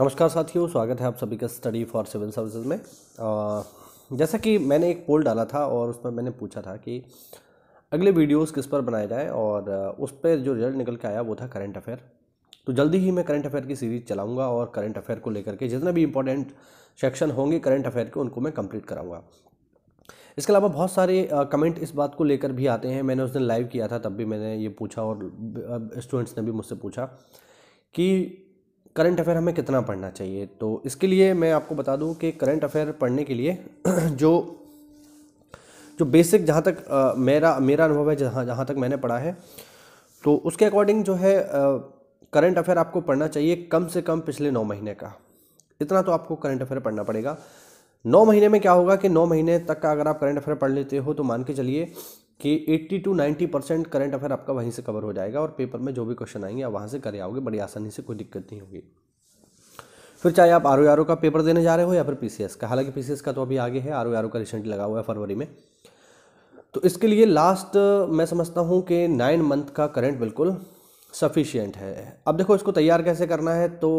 नमस्कार साथियों स्वागत है आप सभी का स्टडी फॉर सिविल सर्विसेज में आ, जैसा कि मैंने एक पोल डाला था और उस पर मैंने पूछा था कि अगले वीडियोस किस पर बनाए जाएं और उस पर जो रिजल्ट निकल के आया वो था करंट अफेयर तो जल्दी ही मैं करंट अफेयर की सीरीज़ चलाऊँगा और करंट अफेयर को लेकर के जितने भी इंपॉर्टेंट सेक्शन होंगे करंट अफेयर के उनको मैं कंप्लीट कराऊँगा इसके अलावा बहुत सारे कमेंट इस बात को लेकर भी आते हैं मैंने उस दिन लाइव किया था तब भी मैंने ये पूछा और स्टूडेंट्स ने भी मुझसे पूछा कि करंट अफेयर हमें कितना पढ़ना चाहिए तो इसके लिए मैं आपको बता दूं कि करंट अफेयर पढ़ने के लिए जो जो बेसिक जहाँ तक आ, मेरा मेरा अनुभव है जहाँ जहाँ तक मैंने पढ़ा है तो उसके अकॉर्डिंग जो है करंट अफेयर आपको पढ़ना चाहिए कम से कम पिछले नौ महीने का इतना तो आपको करंट अफेयर पढ़ना पड़ेगा नौ महीने में क्या होगा कि नौ महीने तक का अगर आप करंट अफेयर पढ़ लेते हो तो मान के चलिए कि 80 टू 90 परसेंट करंट अफेयर आपका वहीं से कवर हो जाएगा और पेपर में जो भी क्वेश्चन आएंगे आप वहाँ से करे आओगे बड़ी आसानी से कोई दिक्कत नहीं होगी फिर चाहे आप आर ओ का पेपर देने जा रहे हो या फिर पी का हालांकि पी का तो अभी आगे है आर ओ का रिसेंटली लगा हुआ है फरवरी में तो इसके लिए लास्ट मैं समझता हूँ कि नाइन मंथ का करंट बिल्कुल सफिशियंट है अब देखो इसको तैयार कैसे करना है तो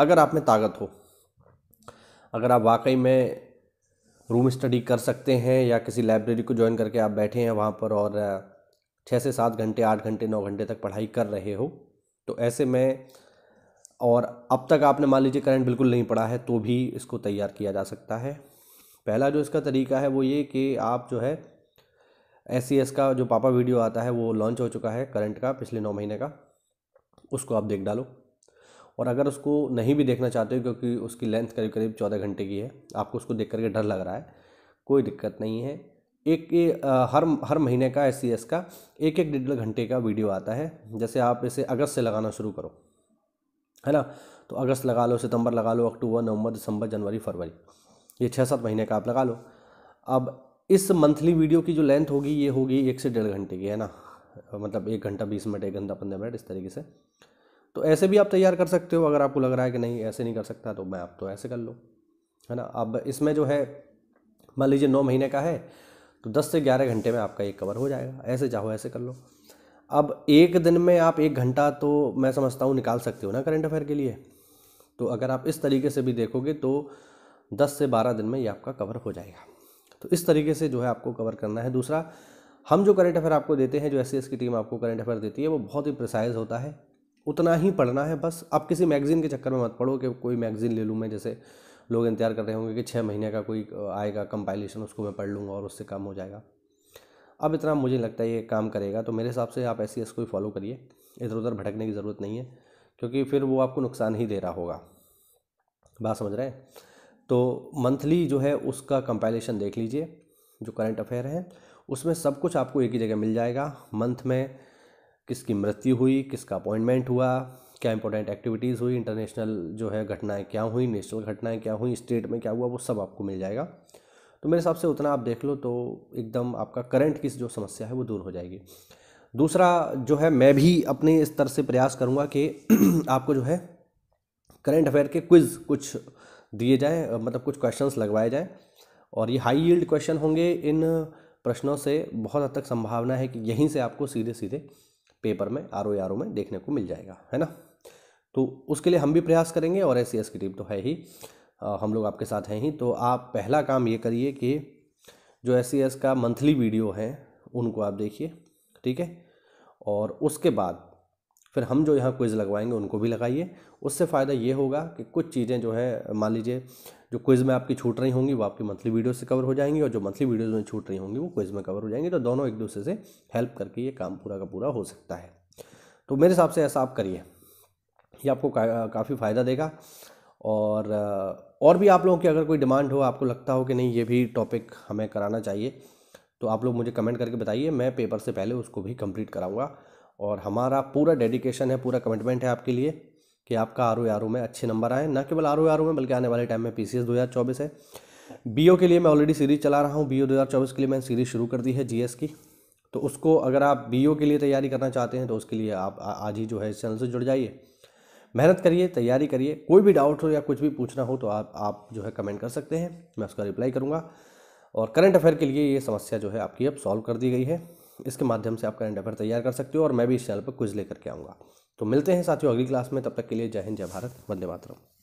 अगर आप में ताकत हो अगर आप वाकई में रूम स्टडी कर सकते हैं या किसी लाइब्रेरी को ज्वाइन करके आप बैठे हैं वहाँ पर और छः से सात घंटे आठ घंटे नौ घंटे तक पढ़ाई कर रहे हो तो ऐसे में और अब तक आपने मान लीजिए करंट बिल्कुल नहीं पढ़ा है तो भी इसको तैयार किया जा सकता है पहला जो इसका तरीका है वो ये कि आप जो है एस e का जो पापा वीडियो आता है वो लॉन्च हो चुका है करंट का पिछले नौ महीने का उसको आप देख डालो और अगर उसको नहीं भी देखना चाहते हो क्योंकि उसकी लेंथ करीब करीब चौदह घंटे की है आपको उसको देख करके डर लग रहा है कोई दिक्कत नहीं है एक ए, हर हर महीने का एस सी एस का एक एक डेढ़ घंटे का वीडियो आता है जैसे आप इसे अगस्त से लगाना शुरू करो है ना तो अगस्त लगा लो सितंबर लगा लो अक्टूबर नवंबर दिसंबर जनवरी फरवरी ये छः सात महीने का आप लगा लो अब इस मंथली वीडियो की जो लेंथ होगी ये होगी एक से डेढ़ घंटे की है ना मतलब एक घंटा बीस मिनट एक घंटा पंद्रह मिनट इस तरीके से तो ऐसे भी आप तैयार कर सकते हो अगर आपको लग रहा है कि नहीं ऐसे नहीं कर सकता तो मैं आप तो ऐसे कर लो है ना अब इसमें जो है मान लीजिए नौ महीने का है तो दस से ग्यारह घंटे में आपका एक कवर हो जाएगा ऐसे चाहो ऐसे कर लो अब एक दिन में आप एक घंटा तो मैं समझता हूँ निकाल सकते हो ना करंट अफेयर के लिए तो अगर आप इस तरीके से भी देखोगे तो दस से बारह दिन में ये आपका कवर हो जाएगा तो इस तरीके से जो है आपको कवर करना है दूसरा हम जो करंट अफेयर आपको देते हैं जो एस की टीम आपको करंट अफेयर देती है वो बहुत ही प्रिसाइज होता है उतना ही पढ़ना है बस आप किसी मैगज़ीन के चक्कर में मत पढ़ो कि कोई मैगज़ीन ले लूँ मैं जैसे लोग इंतजार कर रहे होंगे कि छः महीने का कोई आएगा कंपाइलेशन उसको मैं पढ़ लूँगा और उससे काम हो जाएगा अब इतना मुझे लगता है ये काम करेगा तो मेरे हिसाब से आप ऐसी एस e को फॉलो करिए इधर उधर भटकने की ज़रूरत नहीं है क्योंकि फिर वो आपको नुकसान ही दे रहा होगा बात समझ रहे हैं तो मंथली जो है उसका कंपाइलेशन देख लीजिए जो करंट अफेयर है उसमें सब कुछ आपको एक ही जगह मिल जाएगा मंथ में किसकी मृत्यु हुई किसका अपॉइंटमेंट हुआ क्या इंपॉर्टेंट एक्टिविटीज़ हुई इंटरनेशनल जो है घटनाएं क्या हुई नेशनल घटनाएं क्या हुई स्टेट में क्या हुआ वो सब आपको मिल जाएगा तो मेरे हिसाब से उतना आप देख लो तो एकदम आपका करंट की जो समस्या है वो दूर हो जाएगी दूसरा जो है मैं भी अपने स्तर से प्रयास करूँगा कि आपको जो है करंट अफेयर के क्विज़ कुछ दिए जाएँ मतलब कुछ क्वेश्चंस लगवाए जाएँ और ये हाई यील्ड क्वेश्चन होंगे इन प्रश्नों से बहुत हद तक संभावना है कि यहीं से आपको सीधे सीधे पेपर में आर ओ आर ओ में देखने को मिल जाएगा है ना तो उसके लिए हम भी प्रयास करेंगे और एस की टीम तो है ही आ, हम लोग आपके साथ हैं ही तो आप पहला काम ये करिए कि जो एस का मंथली वीडियो है उनको आप देखिए ठीक है और उसके बाद फिर हम जो यहाँ क्विज़ लगवाएंगे उनको भी लगाइए उससे फ़ायदा ये होगा कि कुछ चीज़ें जो है मान लीजिए जो क्विज़ में आपकी छूट रही होंगी वो आपकी मंथली वीडियो से कवर हो जाएंगी और जो मंथली वीडियोज़ में छूट रही होंगी वो क्विज़ में कवर हो जाएंगी तो दोनों एक दूसरे से हेल्प करके ये काम पूरा का पूरा हो सकता है तो मेरे हिसाब से ऐसा आप करिए ये आपको काफ़ी फ़ायदा देगा और और भी आप लोगों की अगर कोई डिमांड हो आपको लगता हो कि नहीं ये भी टॉपिक हमें कराना चाहिए तो आप लोग मुझे कमेंट करके बताइए मैं पेपर से पहले उसको भी कंप्लीट कराऊंगा और हमारा पूरा डेडिकेशन है पूरा कमिटमेंट है आपके लिए कि आपका आर ओ में अच्छे नंबर आए ना केवल आर ओ में बल्कि आने वाले टाइम में पी सी एस दो हज़ार चौबीस है बी ओ के लिए मैं ऑलरेडी सीरीज़ चला रहा हूँ बी ओ दो हज़ार चौबीस के लिए मैंने सीरीज़ शुरू कर दी है जी एस की तो उसको अगर आप बी ओ के लिए तैयारी करना चाहते हैं तो उसके लिए आप आज ही जो है इस चैनल से जुड़ जाइए मेहनत करिए तैयारी करिए कोई भी डाउट हो या कुछ भी पूछना हो तो आप आप जो है कमेंट कर सकते हैं मैं उसका रिप्लाई करूँगा और करंट अफेयर के लिए ये समस्या जो है आपकी अब सॉल्व कर दी गई है इसके माध्यम से आप करंट अफेयर तैयार कर सकते हो और मैं भी इस चैनल पर कुछ लेकर के आऊँगा तो मिलते हैं साथियों अगली क्लास में तब तक के लिए जय हिंद जय भारत वंदे मातरम